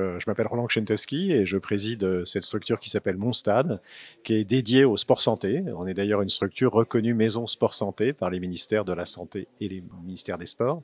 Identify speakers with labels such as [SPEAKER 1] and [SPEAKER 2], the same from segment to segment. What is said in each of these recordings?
[SPEAKER 1] Euh, je m'appelle Roland Kshentowski et je préside euh, cette structure qui s'appelle Mon qui est dédiée au sport santé. On est d'ailleurs une structure reconnue maison sport santé par les ministères de la Santé et les ministères des Sports.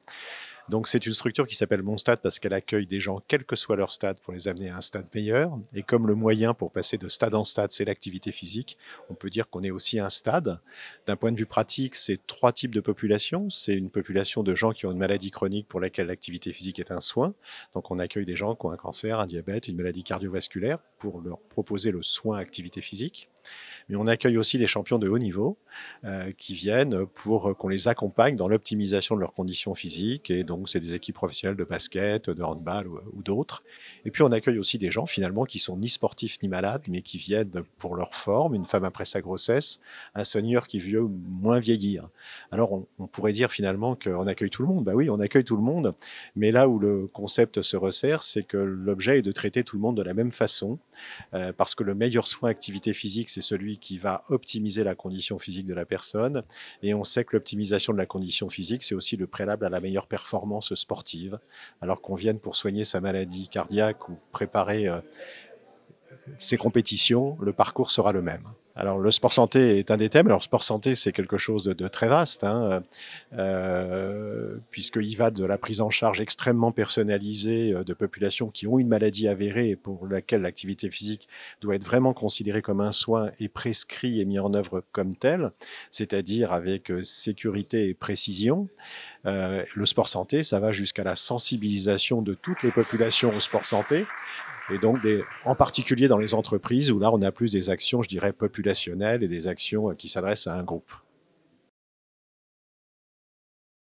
[SPEAKER 1] Donc c'est une structure qui s'appelle Mon Stade parce qu'elle accueille des gens, quel que soit leur stade, pour les amener à un stade meilleur. Et comme le moyen pour passer de stade en stade, c'est l'activité physique, on peut dire qu'on est aussi un stade. D'un point de vue pratique, c'est trois types de populations. C'est une population de gens qui ont une maladie chronique pour laquelle l'activité physique est un soin. Donc on accueille des gens qui ont un cancer, un diabète, une maladie cardiovasculaire pour leur proposer le soin activité physique. Mais on accueille aussi des champions de haut niveau euh, qui viennent pour euh, qu'on les accompagne dans l'optimisation de leurs conditions physiques. Et donc, c'est des équipes professionnelles de basket, de handball ou, d'autres. Et puis, on accueille aussi des gens finalement qui sont ni sportifs ni malades, mais qui viennent pour leur forme, une femme après sa grossesse, un seigneur qui veut moins vieillir. Hein. Alors, on, on pourrait dire finalement qu'on accueille tout le monde. Bah oui, on accueille tout le monde. Mais là où le concept se resserre, c'est que l'objet est de traiter tout le monde de la même façon euh, parce que le meilleur soin activité physique, c'est celui qui va optimiser la condition physique de la personne. Et on sait que l'optimisation de la condition physique, c'est aussi le préalable à la meilleure performance sportive. Alors qu'on vienne pour soigner sa maladie cardiaque ou préparer euh, ses compétitions, le parcours sera le même. Alors le sport santé est un des thèmes. Alors sport santé, c'est quelque chose de, très vaste, hein, euh, puisqu'il va de la prise en charge extrêmement personnalisée euh, de populations qui ont une maladie avérée pour laquelle l'activité physique doit être vraiment considérée comme un soin et prescrit et mis en œuvre comme tel, c'est-à-dire avec euh, sécurité et précision. Euh, le sport santé, ça va jusqu'à la sensibilisation de toutes les populations au sport santé. Et donc, des, en particulier dans les entreprises où là, on a plus des actions, je dirais, populationnelles et des actions euh, qui s'adressent à un groupe.